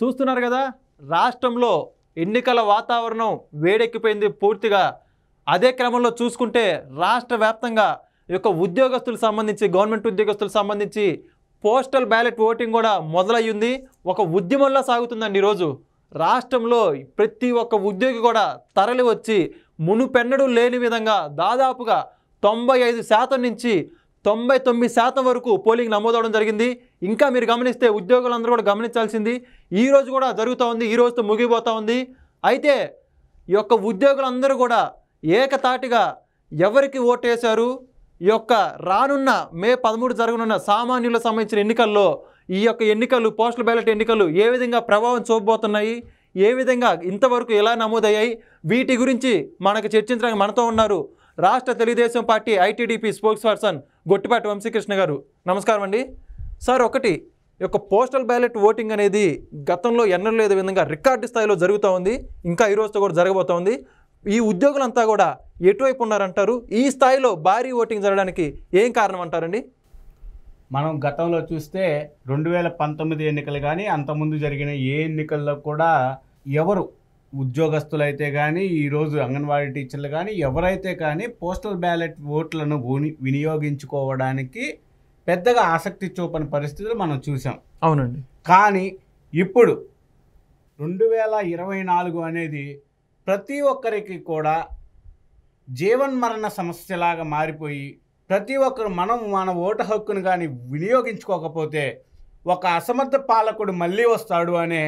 చూస్తున్నారు కదా రాష్ట్రంలో ఎన్నికల వాతావరణం వేడెక్కిపోయింది పూర్తిగా అదే క్రమంలో చూసుకుంటే రాష్ట్ర వ్యాప్తంగా ఈ యొక్క ఉద్యోగస్తులకు సంబంధించి గవర్నమెంట్ ఉద్యోగస్తులకు సంబంధించి పోస్టల్ బ్యాలెట్ ఓటింగ్ కూడా మొదలయ్యింది ఒక ఉద్యమంలో సాగుతుందండి ఈరోజు రాష్ట్రంలో ప్రతి ఒక్క ఉద్యోగి కూడా తరలి వచ్చి మునుపెన్నడూ లేని విధంగా దాదాపుగా తొంభై ఐదు శాతం నుంచి తొంభై తొమ్మిది శాతం వరకు పోలింగ్ నమోదవడం జరిగింది ఇంకా మీరు గమనిస్తే ఉద్యోగులందరూ కూడా గమనించాల్సింది ఈరోజు కూడా జరుగుతూ ఉంది ఈ ముగిపోతూ ఉంది అయితే ఈ యొక్క ఉద్యోగులందరూ కూడా ఏకతాటిగా ఎవరికి ఓటేశారు ఈ యొక్క రానున్న మే పదమూడు జరగనున్న సామాన్యులకు సంబంధించిన ఎన్నికల్లో ఈ యొక్క ఎన్నికలు పోస్టల్ బ్యాలెట్ ఎన్నికలు ఏ విధంగా ప్రభావం చూపబోతున్నాయి ఏ విధంగా ఇంతవరకు ఎలా నమోదయ్యాయి వీటి గురించి మనకు చర్చించడానికి మనతో ఉన్నారు రాష్ట్ర Telugu Desam party ITDP spokesperson Gottipati Vamsikrishna garu నమస్కారం అండి సార్ ఒకటి యొక్క పోస్టల్ బ్యాలెట్ ఓటింగ్ అనేది గతంలో ఎన్నడలేదు విధంగా రికార్డు స్థాయిలో జరుగుతూ ఉంది ఇంకా ఈ రోజుతో కూడా జరగబోతూ ఉంది ఈ ఉద్యోగులంతా కూడా ఎటువైపు ఉన్నారంటారు ఈ స్థాయిలో భారీ ఓటింగ్ జరగడానికి ఏం కారణం అంటారండి మనం గతంలో చూస్తే రెండు వేల పంతొమ్మిది ఎన్నికలు కానీ అంతకుముందు జరిగిన ఏ ఎన్నికల్లో కూడా ఎవరు ఉద్యోగస్తులైతే కానీ ఈరోజు అంగన్వాడీ టీచర్లు కానీ ఎవరైతే కానీ పోస్టల్ బ్యాలెట్ ఓట్లను వినియోగించుకోవడానికి పెద్దగా ఆసక్తి చూపని పరిస్థితులు మనం చూసాం అవునండి కానీ ఇప్పుడు రెండు వేల ఇరవై నాలుగు అనేది ప్రతి ఒక్కరికి కూడా జీవన్మరణ సమస్యలాగా మారిపోయి ప్రతి ఒక్కరు మనం మన ఓటు హక్కును కానీ వినియోగించుకోకపోతే ఒక అసమర్థ పాలకుడు మళ్ళీ వస్తాడు అనే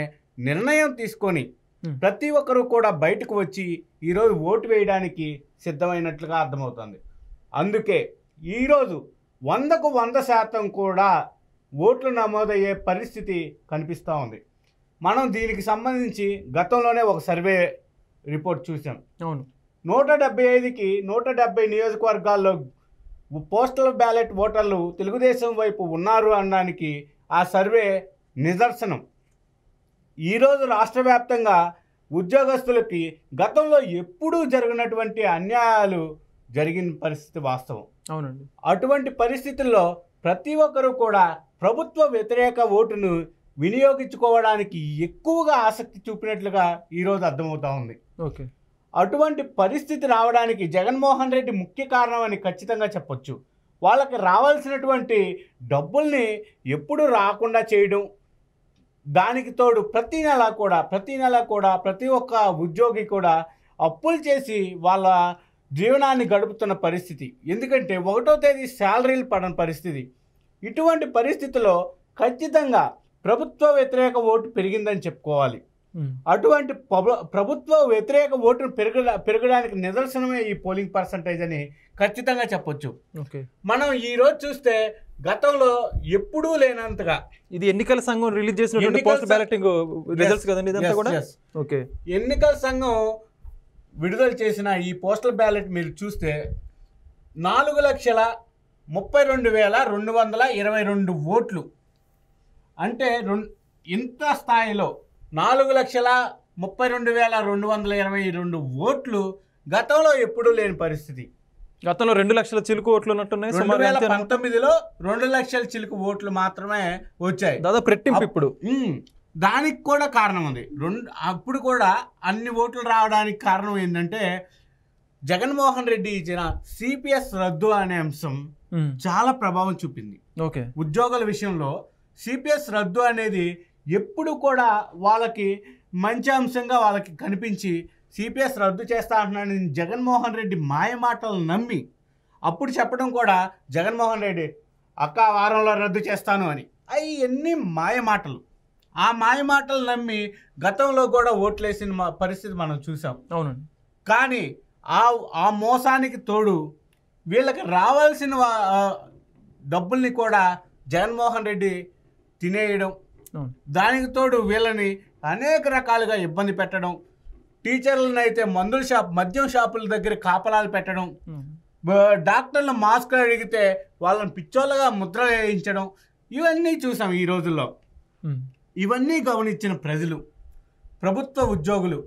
నిర్ణయం తీసుకొని Hmm. ప్రతి ఒక్కరూ కూడా బయటకు వచ్చి ఈరోజు ఓటు వేయడానికి సిద్ధమైనట్లుగా అర్థమవుతుంది అందుకే ఈరోజు వందకు వంద శాతం కూడా ఓట్లు నమోదయ్యే పరిస్థితి కనిపిస్తూ ఉంది మనం దీనికి సంబంధించి గతంలోనే ఒక సర్వే రిపోర్ట్ చూసాం అవును నూట డెబ్బై ఐదుకి నూట డెబ్బై నియోజకవర్గాల్లో పోస్టల్ బ్యాలెట్ ఓటర్లు తెలుగుదేశం వైపు ఉన్నారు అనడానికి ఆ సర్వే నిదర్శనం ఈరోజు రాష్ట్ర వ్యాప్తంగా ఉద్యోగస్తులకి గతంలో ఎప్పుడూ జరిగినటువంటి అన్యాయాలు జరిగిన పరిస్థితి వాస్తవం అవునండి అటువంటి పరిస్థితుల్లో ప్రతి ఒక్కరూ కూడా ప్రభుత్వ వ్యతిరేక ఓటును వినియోగించుకోవడానికి ఎక్కువగా ఆసక్తి చూపినట్లుగా ఈరోజు అర్థమవుతా ఉంది ఓకే అటువంటి పరిస్థితి రావడానికి జగన్మోహన్ రెడ్డి ముఖ్య కారణం అని ఖచ్చితంగా చెప్పొచ్చు వాళ్ళకి రావాల్సినటువంటి డబ్బుల్ని ఎప్పుడు రాకుండా చేయడం దానికి తోడు ప్రతి నెల కూడా ప్రతి నెల కూడా ప్రతి ఒక్క ఉద్యోగి కూడా అప్పులు చేసి వాళ్ళ జీవనాన్ని గడుపుతున్న పరిస్థితి ఎందుకంటే ఒకటో తేదీ శాలరీలు పడని పరిస్థితి ఇటువంటి పరిస్థితిలో ఖచ్చితంగా ప్రభుత్వ వ్యతిరేక ఓటు పెరిగిందని చెప్పుకోవాలి అటువంటి ప్రభుత్వ వ్యతిరేక ఓటును పెరగ పెరగడానికి నిదర్శనమే ఈ పోలింగ్ పర్సంటేజ్ అని ఖచ్చితంగా చెప్పొచ్చు మనం ఈరోజు చూస్తే గతంలో ఎప్పుడూ లేనంతగా ఇది ఎన్నికల సంఘం రిలీజ్ చేసిన పోస్ట్ బ్యాలెటింగ్ రిజల్ట్స్ కదండి ఇదంతా కూడా ఓకే ఎన్నికల సంఘం విడుదల చేసిన ఈ పోస్టల్ బ్యాలెట్ మీరు చూస్తే నాలుగు లక్షల ముప్పై రెండు వేల రెండు వందల ఇరవై రెండు ఓట్లు అంటే రెండు ఇంత స్థాయిలో నాలుగు లక్షల ముప్పై రెండు వేల రెండు వందల ఇరవై రెండు ఓట్లు గతంలో ఎప్పుడూ లేని పరిస్థితి గతంలో రెండు లక్షల చిలుకు ఓట్లు ఉన్నట్టున్నాయి పంతొమ్మిదిలో రెండు లక్షల చిలుకు ఓట్లు మాత్రమే వచ్చాయి దాదాపు రెట్టింపు ఇప్పుడు దానికి కూడా కారణం ఉంది రెండు అప్పుడు కూడా అన్ని ఓట్లు రావడానికి కారణం ఏంటంటే జగన్మోహన్ రెడ్డి ఇచ్చిన సిపిఎస్ రద్దు అనే అంశం చాలా ప్రభావం చూపింది ఓకే ఉద్యోగుల విషయంలో సిపిఎస్ రద్దు అనేది ఎప్పుడు కూడా వాళ్ళకి మంచి అంశంగా వాళ్ళకి కనిపించి సిపిఎస్ రద్దు చేస్తా నేను జగన్మోహన్ రెడ్డి మాయ మాటలు నమ్మి అప్పుడు చెప్పడం కూడా జగన్మోహన్ రెడ్డి అక్క వారంలో రద్దు చేస్తాను అని అవి ఎన్ని మాయ మాటలు ఆ మాయ మాటలు నమ్మి గతంలో కూడా ఓట్లేసిన మా పరిస్థితి మనం చూసాం అవునండి కానీ ఆ ఆ మోసానికి తోడు వీళ్ళకి రావాల్సిన డబ్బుల్ని కూడా జగన్మోహన్ రెడ్డి తినేయడం దానికి తోడు వీళ్ళని అనేక రకాలుగా ఇబ్బంది పెట్టడం టీచర్లను అయితే మందుల షాప్ మద్యం షాపుల దగ్గర కాపలాలు పెట్టడం డాక్టర్లు మాస్క్ అడిగితే వాళ్ళని పిచ్చోళ్ళగా ముద్ర వేయించడం ఇవన్నీ చూసాం ఈ రోజుల్లో ఇవన్నీ గమనించిన ప్రజలు ప్రభుత్వ ఉద్యోగులు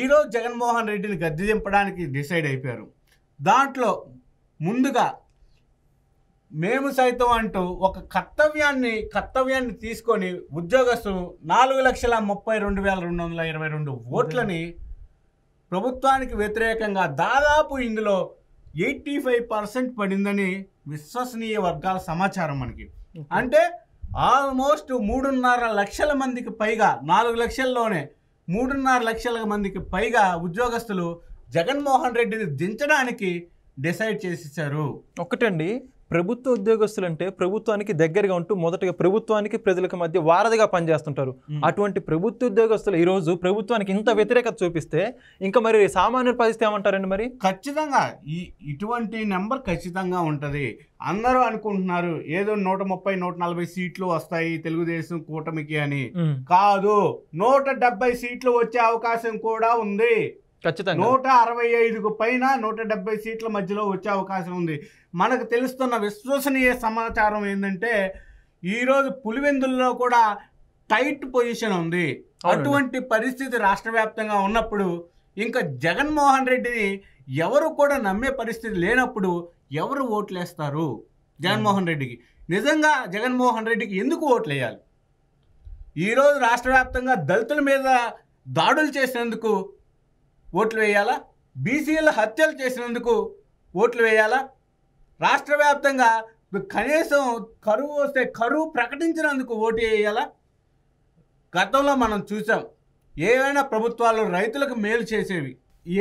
ఈరోజు జగన్మోహన్ రెడ్డిని గద్దె దింపడానికి డిసైడ్ అయిపోయారు దాంట్లో ముందుగా మేము సైతం అంటూ ఒక కర్తవ్యాన్ని కర్తవ్యాన్ని తీసుకొని ఉద్యోగస్తులు నాలుగు లక్షల ముప్పై రెండు వేల రెండు వందల ఇరవై రెండు ఓట్లని ప్రభుత్వానికి వ్యతిరేకంగా దాదాపు ఇందులో ఎయిటీ ఫైవ్ పర్సెంట్ పడిందని విశ్వసనీయ వర్గాల సమాచారం మనకి అంటే ఆల్మోస్ట్ మూడున్నర లక్షల మందికి పైగా నాలుగు లక్షల్లోనే మూడున్నర లక్షల మందికి పైగా ఉద్యోగస్తులు జగన్మోహన్ రెడ్డిని దించడానికి డిసైడ్ చేసేసారు ఒకటండి ప్రభుత్వ ఉద్యోగస్తులు అంటే ప్రభుత్వానికి దగ్గరగా ఉంటూ మొదటగా ప్రభుత్వానికి ప్రజలకు మధ్య వారధిగా పనిచేస్తుంటారు అటువంటి ప్రభుత్వ ఉద్యోగస్తులు ఈరోజు ప్రభుత్వానికి ఇంత వ్యతిరేకత చూపిస్తే ఇంకా మరి సామాన్య పరిస్థితి ఏమంటారండి మరి ఖచ్చితంగా ఈ ఇటువంటి నెంబర్ ఖచ్చితంగా ఉంటుంది అందరూ అనుకుంటున్నారు ఏదో నూట ముప్పై నూట నలభై సీట్లు వస్తాయి తెలుగుదేశం కూటమికి అని కాదు నూట సీట్లు వచ్చే అవకాశం కూడా ఉంది ఖచ్చితంగా నూట అరవై ఐదుకు పైన నూట డెబ్బై సీట్ల మధ్యలో వచ్చే అవకాశం ఉంది మనకు తెలుస్తున్న విశ్వసనీయ సమాచారం ఏంటంటే ఈరోజు పులివెందుల్లో కూడా టైట్ పొజిషన్ ఉంది అటువంటి పరిస్థితి రాష్ట్ర వ్యాప్తంగా ఉన్నప్పుడు ఇంకా జగన్మోహన్ రెడ్డిని ఎవరు కూడా నమ్మే పరిస్థితి లేనప్పుడు ఎవరు ఓట్లేస్తారు జగన్మోహన్ రెడ్డికి నిజంగా జగన్మోహన్ రెడ్డికి ఎందుకు ఓట్లు వేయాలి ఈరోజు రాష్ట్ర వ్యాప్తంగా దళితుల మీద దాడులు చేసినందుకు ఓట్లు వేయాలా బీసీల హత్యలు చేసినందుకు ఓట్లు వేయాలా రాష్ట్ర వ్యాప్తంగా కనీసం కరువు వస్తే కరువు ప్రకటించినందుకు ఓటు వేయాలా గతంలో మనం చూసాం ఏవైనా ప్రభుత్వాలు రైతులకు మేలు చేసేవి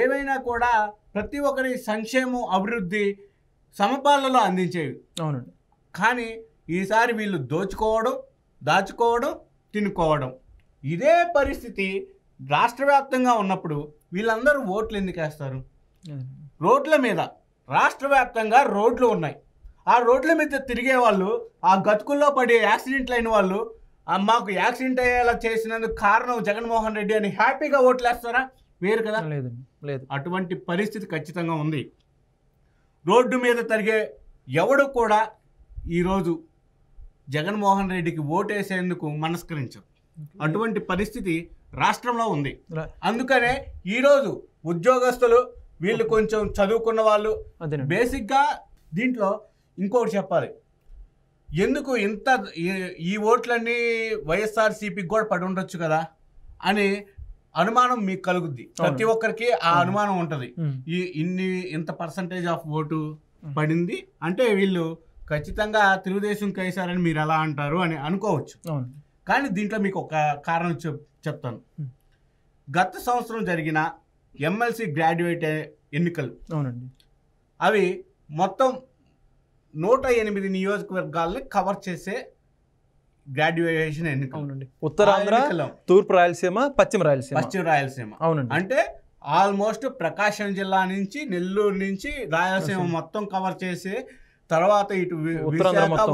ఏవైనా కూడా ప్రతి ఒక్కరి సంక్షేమం అభివృద్ధి సమపాలలో అందించేవి అవునండి కానీ ఈసారి వీళ్ళు దోచుకోవడం దాచుకోవడం తినుకోవడం ఇదే పరిస్థితి రాష్ట్ర వ్యాప్తంగా ఉన్నప్పుడు వీళ్ళందరూ ఓట్లు ఎందుకేస్తారు రోడ్ల మీద రాష్ట్ర వ్యాప్తంగా రోడ్లు ఉన్నాయి ఆ రోడ్ల మీద తిరిగే వాళ్ళు ఆ గతుకుల్లో పడే యాక్సిడెంట్లు అయిన వాళ్ళు మాకు యాక్సిడెంట్ అయ్యేలా చేసినందుకు కారణం జగన్మోహన్ రెడ్డి అని హ్యాపీగా ఓట్లు వేస్తారా వేరు కదా లేదు లేదు అటువంటి పరిస్థితి ఖచ్చితంగా ఉంది రోడ్డు మీద తిరిగే ఎవడు కూడా ఈరోజు జగన్మోహన్ రెడ్డికి ఓటేసేందుకు మనస్కరించరు అటువంటి పరిస్థితి రాష్ట్రంలో ఉంది అందుకనే ఈరోజు ఉద్యోగస్తులు వీళ్ళు కొంచెం చదువుకున్న వాళ్ళు బేసిక్గా దీంట్లో ఇంకొకటి చెప్పాలి ఎందుకు ఇంత ఈ ఓట్లన్నీ వైఎస్ఆర్సీపీకి కూడా పడి ఉండొచ్చు కదా అని అనుమానం మీకు కలుగుద్ది ప్రతి ఒక్కరికి ఆ అనుమానం ఉంటుంది ఈ ఇన్ని ఇంత పర్సంటేజ్ ఆఫ్ ఓటు పడింది అంటే వీళ్ళు ఖచ్చితంగా తెలుగుదేశంకి వేశారని మీరు ఎలా అంటారు అని అనుకోవచ్చు కానీ దీంట్లో మీకు ఒక కారణం చెప్ చెప్తాను గత సంవత్సరం జరిగిన ఎమ్మెల్సీ గ్రాడ్యుయేట్ ఎన్నికలు అవునండి అవి మొత్తం నూట ఎనిమిది నియోజకవర్గాల్ని కవర్ చేసే గ్రాడ్యుయేషన్ ఎన్నికలండి అవునండి ఉత్తరాంధ్ర తూర్పు రాయలసీమ పశ్చిమ రాయలసీమ పశ్చిమ రాయలసీమ అవునండి అంటే ఆల్మోస్ట్ ప్రకాశం జిల్లా నుంచి నెల్లూరు నుంచి రాయలసీమ మొత్తం కవర్ చేసే తర్వాత ఇటు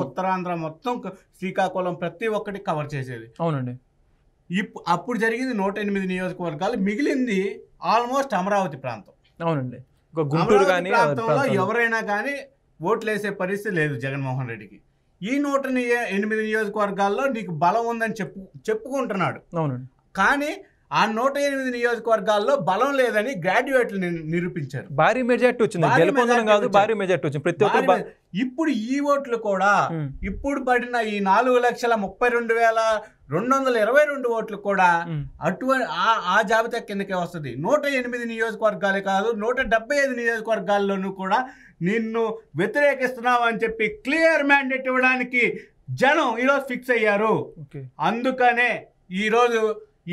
ఉత్తరాంధ్ర మొత్తం శ్రీకాకుళం ప్రతి ఒక్కటి కవర్ చేసేది అవునండి ఇప్పుడు అప్పుడు జరిగింది నూట ఎనిమిది నియోజకవర్గాలు మిగిలింది ఆల్మోస్ట్ అమరావతి ప్రాంతం అవునండి గుంటూరు కానీ ప్రాంతంలో ఎవరైనా కానీ ఓట్లేసే పరిస్థితి లేదు జగన్మోహన్ రెడ్డికి ఈ నూట ఎనిమిది నియోజకవర్గాల్లో నీకు బలం ఉందని చెప్పు చెప్పుకుంటున్నాడు అవునండి కానీ ఆ నూట ఎనిమిది నియోజకవర్గాల్లో బలం లేదని గ్రాడ్యుయేట్లు నిరూపించారు భారీ మెజార్టీ వచ్చింది కాదు భారీ మెజార్టీ వచ్చింది ప్రతి ఒక్క ఇప్పుడు ఈ ఓట్లు కూడా ఇప్పుడు పడిన ఈ నాలుగు లక్షల ముప్పై రెండు వేల రెండు వందల ఇరవై రెండు ఓట్లు కూడా అటువంటి ఆ జాబితా కిందకే వస్తుంది నూట ఎనిమిది నియోజకవర్గాలే కాదు నూట డెబ్బై ఐదు నియోజకవర్గాల్లోనూ కూడా నిన్ను వ్యతిరేకిస్తున్నావు అని చెప్పి క్లియర్ మ్యాండేట్ ఇవ్వడానికి జనం ఈరోజు ఫిక్స్ అయ్యారు అందుకనే ఈరోజు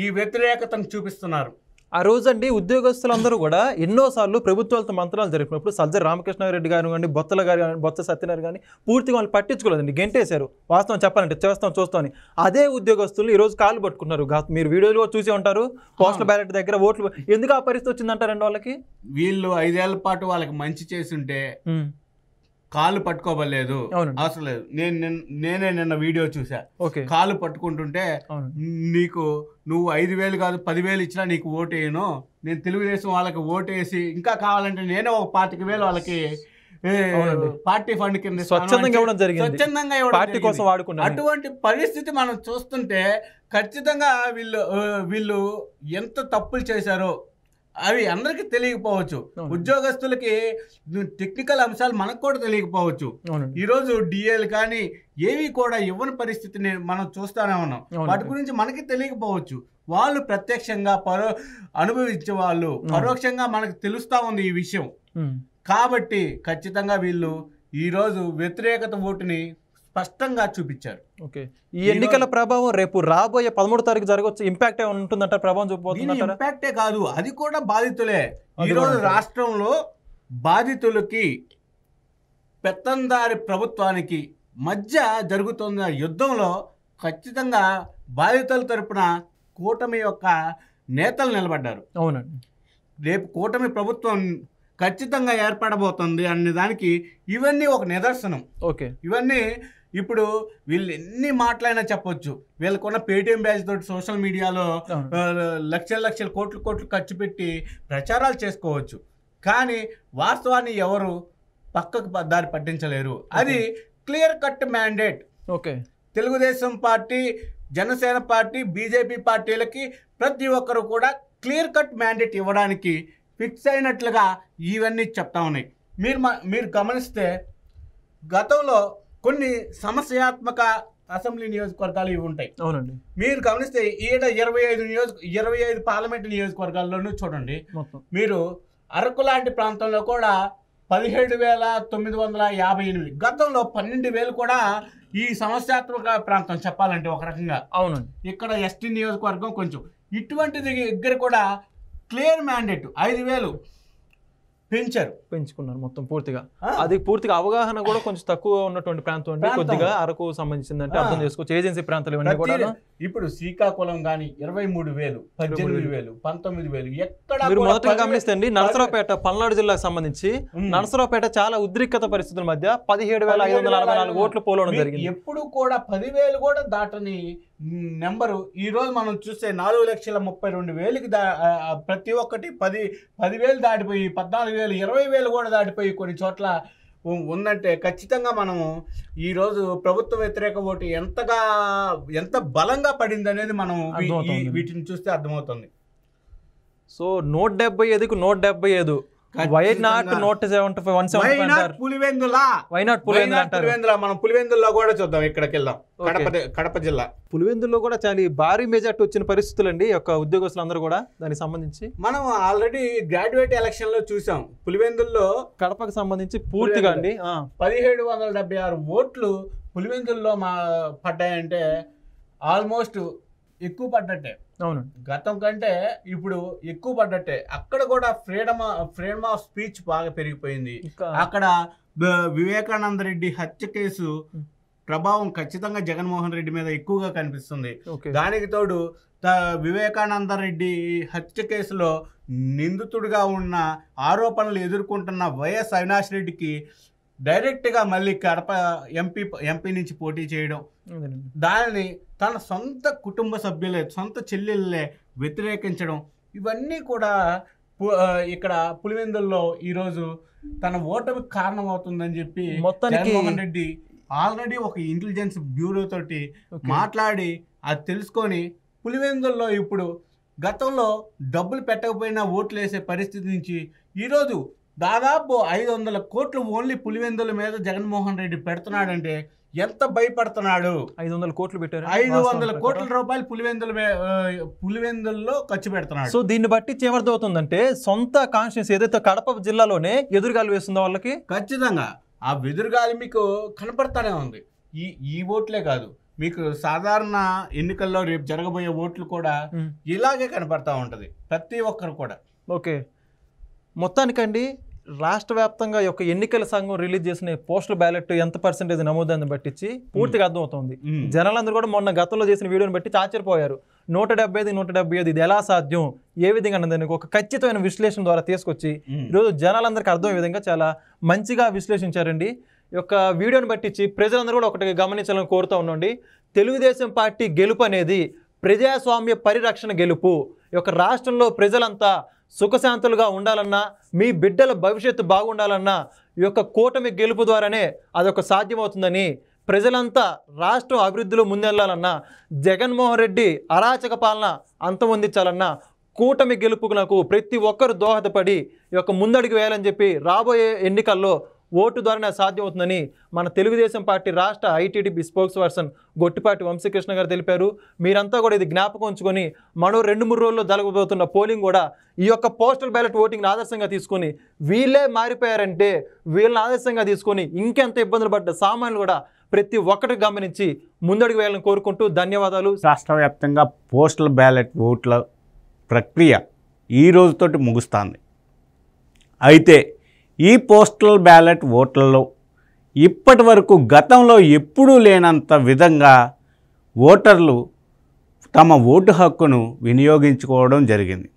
ఈ వ్యతిరేకతను చూపిస్తున్నారు ఆ రోజండి ఉద్యోగస్తులందరూ కూడా ఎన్నోసార్లు ప్రభుత్వాలతో మంత్రాలు జరిపినప్పుడు సజ్జ రామకృష్ణారెడ్డి గారు కానీ బొత్తల గారు కానీ బొత్త సత్యనారాయణ కానీ పూర్తిగా వాళ్ళు పట్టించుకోలేదండి గెంటేశారు వాస్తవం చెప్పాలంటే చేస్తాం చూస్తామని అదే ఉద్యోగస్తులు ఈరోజు కాలు పట్టుకున్నారు మీరు వీడియోలు చూసే ఉంటారు పోస్టల్ బ్యాలెట్ దగ్గర ఓట్లు ఎందుకు ఆ పరిస్థితి వచ్చిందంటారండి వాళ్ళకి వీళ్ళు ఐదేళ్ల పాటు వాళ్ళకి మంచి చేసి ఉంటే కాళ్ళు పట్టుకోవలేదు అవసరం లేదు నేను నేనే నిన్న వీడియో చూసా కాళ్ళు పట్టుకుంటుంటే నీకు నువ్వు ఐదు వేలు కాదు పదివేలు ఇచ్చినా నీకు ఓటేయను నేను తెలుగుదేశం వాళ్ళకి ఓటేసి ఇంకా కావాలంటే నేనే ఒక పాతిక వేలు వాళ్ళకి పార్టీ ఫండ్ కింద స్వచ్ఛందంగా ఇవ్వడం జరిగింది స్వచ్ఛందంగా పార్టీ కోసం వాడుకున్నారు అటువంటి పరిస్థితి మనం చూస్తుంటే ఖచ్చితంగా వీళ్ళు వీళ్ళు ఎంత తప్పులు చేశారో అవి అందరికి తెలియకపోవచ్చు ఉద్యోగస్తులకి టెక్నికల్ అంశాలు మనకు కూడా తెలియకపోవచ్చు ఈరోజు డిఏలు కానీ ఏవి కూడా ఇవ్వని పరిస్థితిని మనం చూస్తూనే ఉన్నాం వాటి గురించి మనకి తెలియకపోవచ్చు వాళ్ళు ప్రత్యక్షంగా పరో అనుభవించే వాళ్ళు పరోక్షంగా మనకు తెలుస్తూ ఉంది ఈ విషయం కాబట్టి ఖచ్చితంగా వీళ్ళు ఈరోజు వ్యతిరేకత ఓటుని స్పష్టంగా చూపించారు ఓకే ఈ ఎన్నికల ప్రభావం రేపు రాబోయే పదమూడు తారీఖు జరగవచ్చు ఇంపాక్ట్ ఉంటుందంట ప్రభావం చూపబోతుంది ఇంపాక్టే కాదు అది కూడా బాధితులే ఈరోజు రాష్ట్రంలో బాధితులకి పెత్తందారి ప్రభుత్వానికి మధ్య జరుగుతున్న యుద్ధంలో ఖచ్చితంగా బాధితుల తరపున కూటమి యొక్క నేతలు నిలబడ్డారు అవునండి రేపు కూటమి ప్రభుత్వం ఖచ్చితంగా ఏర్పడబోతుంది అనే దానికి ఇవన్నీ ఒక నిదర్శనం ఓకే ఇవన్నీ ఇప్పుడు వీళ్ళు ఎన్ని మాటలైనా చెప్పొచ్చు వీళ్ళకున్న పేటీఎం బ్యాచ్ తోటి సోషల్ మీడియాలో లక్షల లక్షల కోట్లు కోట్లు ఖర్చు పెట్టి ప్రచారాలు చేసుకోవచ్చు కానీ వాస్తవాన్ని ఎవరు పక్కకు దారి పట్టించలేరు అది clear cut mandate okay Telugu Desam party Janasena party BJP పార్టీలకి ప్రతి ఒక్కరు కూడా క్లియర్ కట్ మ్యాండేట్ ఇవ్వడానికి ఫిక్స్ అయినట్లుగా ఇవన్నీ చెప్తా ఉన్నాయి మీరు మీరు గమనిస్తే గతంలో కొన్ని సమస్యాత్మక అసెంబ్లీ నియోజకవర్గాలు ఇవి ఉంటాయి అవునండి మీరు గమనిస్తే ఈడ ఇరవై ఐదు నియోజక ఇరవై ఐదు పార్లమెంట్ నియోజకవర్గాల్లోనూ చూడండి మీరు అరకు లాంటి ప్రాంతంలో కూడా పదిహేడు వేల తొమ్మిది వందల యాభై ఎనిమిది గతంలో పన్నెండు వేలు కూడా ఈ సమస్యాత్మక ప్రాంతం చెప్పాలంటే ఒక రకంగా అవునండి ఇక్కడ ఎస్టీ నియోజకవర్గం కొంచెం ఇటువంటి దగ్గర కూడా క్లియర్ మ్యాండేట్ ఐదు వేలు పెంచారు పెంచుకున్నారు మొత్తం పూర్తిగా అది పూర్తిగా అవగాహన కూడా కొంచెం తక్కువ ఉన్నటువంటి ప్రాంతం అంటే కొద్దిగా అరకు సంబంధించింది అంటే అర్థం చేసుకోవచ్చు ఏజెన్సీ ప్రాంతాలు ఇవన్నీ కూడా ఇప్పుడు శ్రీకాకుళం కానీ ఇరవై మూడు వేలు పద్దెనిమిది వేలు పంతొమ్మిది వేలు ఎక్కడ మీరు మొదట గమనిస్తండి నరసరావుపేట పల్నాడు జిల్లాకు సంబంధించి నరసరావుపేట చాలా ఉద్రిక్త పరిస్థితుల మధ్య పదిహేడు వేల ఐదు వందల నలభై నాలుగు ఓట్లు పోలవడం జరిగింది ఎప్పుడు కూడా పదివేలు కూడా దాటని నెంబరు ఈరోజు మనం చూస్తే నాలుగు లక్షల ముప్పై రెండు వేలకి దా ప్రతి ఒక్కటి పది పదివేలు దాటిపోయి పద్నాలుగు వేలు ఇరవై వేలు కూడా దాటిపోయి కొన్ని చోట్ల ఉందంటే ఖచ్చితంగా మనము ఈరోజు ప్రభుత్వ వ్యతిరేక ఓటు ఎంతగా ఎంత బలంగా పడింది అనేది మనం వీటిని చూస్తే అర్థమవుతుంది సో నూట డెబ్బై ఐదుకు నూట డెబ్బై ఐదు why not not seventy five one మనం పులివెందుల్లో కూడా చూద్దాం ఇక్కడికి వెళ్దాం కడప కడప జిల్లా పులివెందుల్లో కూడా చాలా భారీ మెజార్టీ వచ్చిన పరిస్థితులు అండి యొక్క ఉద్యోగస్తులు అందరూ కూడా దానికి సంబంధించి మనం ఆల్రెడీ గ్రాడ్యుయేట్ ఎలక్షన్ లో చూసాం పులివెందుల్లో కడపకు సంబంధించి పూర్తిగా అండి పదిహేడు వందల డెబ్బై ఆరు ఓట్లు పులివెందుల్లో మా పడ్డాయంటే ఆల్మోస్ట్ ఎక్కువ పడ్డట్టే అవును గతం కంటే ఇప్పుడు ఎక్కువ పడ్డట్టే అక్కడ కూడా ఫ్రీడమ్ ఫ్రీడమ్ ఆఫ్ స్పీచ్ బాగా పెరిగిపోయింది అక్కడ వివేకానంద రెడ్డి హత్య కేసు ప్రభావం ఖచ్చితంగా జగన్మోహన్ రెడ్డి మీద ఎక్కువగా కనిపిస్తుంది దానికి తోడు వివేకానంద రెడ్డి హత్య కేసులో నిందితుడిగా ఉన్న ఆరోపణలు ఎదుర్కొంటున్న వైఎస్ అవినాష్ రెడ్డికి డైరెక్ట్గా మళ్ళీ కడప ఎంపీ ఎంపీ నుంచి పోటీ చేయడం దానిని తన సొంత కుటుంబ సభ్యులే సొంత చెల్లెళ్ళే వ్యతిరేకించడం ఇవన్నీ కూడా ఇక్కడ పులివెందుల్లో ఈరోజు తన ఓటమి కారణమవుతుందని చెప్పి మొత్తానికి రెడ్డి ఆల్రెడీ ఒక ఇంటెలిజెన్స్ బ్యూరో తోటి మాట్లాడి అది తెలుసుకొని పులివెందుల్లో ఇప్పుడు గతంలో డబ్బులు పెట్టకపోయినా ఓట్లు వేసే పరిస్థితి నుంచి ఈరోజు దాదాపు ఐదు వందల కోట్లు ఓన్లీ పులివెందుల మీద జగన్మోహన్ రెడ్డి పెడుతున్నాడంటే ఎంత భయపడుతున్నాడు ఐదు వందల కోట్లు పెట్టారు ఐదు వందల కోట్ల రూపాయలు పులివెందుల పులివెందుల్లో ఖర్చు పెడుతున్నాడు సో దీన్ని బట్టి చేవరిదవుతుందంటే సొంత కాన్షియస్ ఏదైతే కడప జిల్లాలోనే ఎదురుగాలి వేస్తుందో వాళ్ళకి ఖచ్చితంగా ఆ ఎదురుగాలి మీకు కనపడతానే ఉంది ఈ ఈ ఓట్లే కాదు మీకు సాధారణ ఎన్నికల్లో రేపు జరగబోయే ఓట్లు కూడా ఇలాగే కనపడతా ఉంటుంది ప్రతి ఒక్కరు కూడా ఓకే మొత్తానికండి రాష్ట్ర వ్యాప్తంగా యొక్క ఎన్నికల సంఘం రిలీజ్ చేసిన పోస్టల్ బ్యాలెట్ ఎంత పర్సెంటేజ్ నమోదాన్ని బట్టించి పూర్తిగా అర్థమవుతుంది జనాలందరూ కూడా మొన్న గతంలో చేసిన వీడియోని బట్టి ఆశ్చర్యపోయారు నూట డెబ్బై ఐదు నూట డెబ్బై ఐదు ఇది ఎలా సాధ్యం ఏ విధంగా అన్నది ఒక ఖచ్చితమైన విశ్లేషణ ద్వారా తీసుకొచ్చి ఈరోజు జనాలందరికీ అర్థమయ్యే విధంగా చాలా మంచిగా విశ్లేషించారండి యొక్క వీడియోని బట్టించి ప్రజలందరూ కూడా ఒకటి గమనించాలని కోరుతూ ఉండండి తెలుగుదేశం పార్టీ గెలుపు అనేది ప్రజాస్వామ్య పరిరక్షణ గెలుపు యొక్క రాష్ట్రంలో ప్రజలంతా సుఖశాంతులుగా ఉండాలన్నా మీ బిడ్డల భవిష్యత్తు బాగుండాలన్నా ఈ యొక్క కూటమి గెలుపు ద్వారానే అదొక సాధ్యమవుతుందని ప్రజలంతా రాష్ట్ర అభివృద్ధిలో ముందెళ్లాలన్నా జగన్మోహన్ రెడ్డి అరాచక పాలన అంతమొందించాలన్నా కూటమి గెలుపుకు నాకు ప్రతి ఒక్కరు దోహదపడి ఈ యొక్క ముందడుగు వేయాలని చెప్పి రాబోయే ఎన్నికల్లో ఓటు ద్వారానే సాధ్యమవుతుందని మన తెలుగుదేశం పార్టీ రాష్ట్ర ITDP spokesperson Gottipati Vamsikrishna garu తెలిపారు మీరంతా కూడా ఇది జ్ఞాపకం ఉంచుకొని మనం రెండు మూడు రోజుల్లో జరగబోతున్న పోలింగ్ కూడా ఈ యొక్క పోస్టల్ బ్యాలెట్ ఓటింగ్ని ఆదర్శంగా తీసుకొని వీళ్ళే మారిపోయారంటే వీళ్ళని ఆదర్శంగా తీసుకొని ఇంకెంత ఇబ్బందులు పడ్డ సామాన్లు కూడా ప్రతి ఒక్కటి గమనించి ముందడుగు వేయాలని కోరుకుంటూ ధన్యవాదాలు రాష్ట్ర వ్యాప్తంగా పోస్టల్ బ్యాలెట్ ఓట్ల ప్రక్రియ ఈ రోజుతోటి ముగుస్తుంది అయితే ఈ పోస్టల్ బ్యాలెట్ ఓట్లలో ఇప్పటి వరకు గతంలో ఎప్పుడూ లేనంత విధంగా ఓటర్లు తమ ఓటు హక్కును వినియోగించుకోవడం జరిగింది